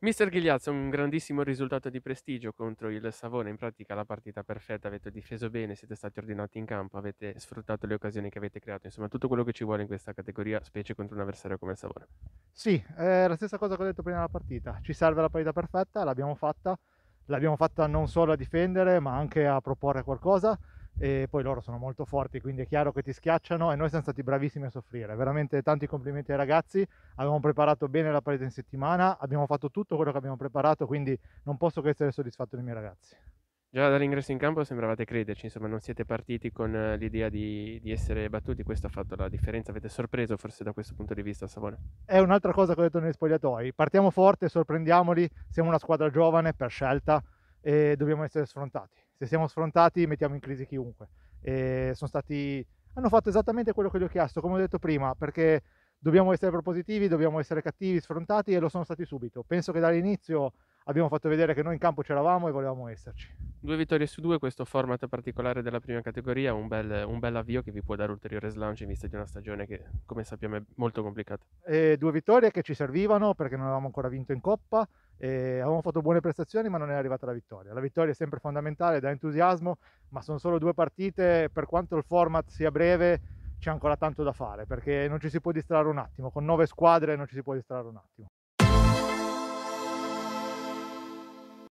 Mister Ghigliazzo, un grandissimo risultato di prestigio contro il Savona, in pratica la partita perfetta, avete difeso bene, siete stati ordinati in campo, avete sfruttato le occasioni che avete creato, insomma tutto quello che ci vuole in questa categoria, specie contro un avversario come il Savona. Sì, è la stessa cosa che ho detto prima della partita, ci serve la partita perfetta, l'abbiamo fatta, l'abbiamo fatta non solo a difendere ma anche a proporre qualcosa e poi loro sono molto forti, quindi è chiaro che ti schiacciano e noi siamo stati bravissimi a soffrire. Veramente tanti complimenti ai ragazzi, abbiamo preparato bene la partita in settimana, abbiamo fatto tutto quello che abbiamo preparato, quindi non posso che essere soddisfatto dei miei ragazzi. Già dall'ingresso in campo sembravate crederci, insomma non siete partiti con eh, l'idea di, di, essere battuti, questo ha fatto la differenza, avete sorpreso forse da questo punto di vista Savone È un'altra cosa che ho detto negli spogliatoi, partiamo forte, sorprendiamoli, siamo una squadra giovane per scelta e dobbiamo essere sfrontati se siamo sfrontati mettiamo in crisi chiunque. E sono stati, hanno fatto esattamente quello che gli ho chiesto, come ho detto prima, perché dobbiamo essere propositivi, dobbiamo essere cattivi, sfrontati e lo sono stati subito. Penso che dall'inizio abbiamo fatto vedere che noi in campo c'eravamo e volevamo esserci. Due vittorie su due, questo format particolare della prima categoria, un bel, un bel avvio che vi può dare ulteriore slancio in vista di una stagione che, come sappiamo, è molto complicata. E due vittorie che ci servivano perché non avevamo ancora vinto in Coppa, avevamo fatto buone prestazioni ma non è arrivata la vittoria. La vittoria è sempre fondamentale, dà entusiasmo, ma sono solo due partite, per quanto il format sia breve c'è ancora tanto da fare perché non ci si può distrarre un attimo, con nove squadre non ci si può distrarre un attimo.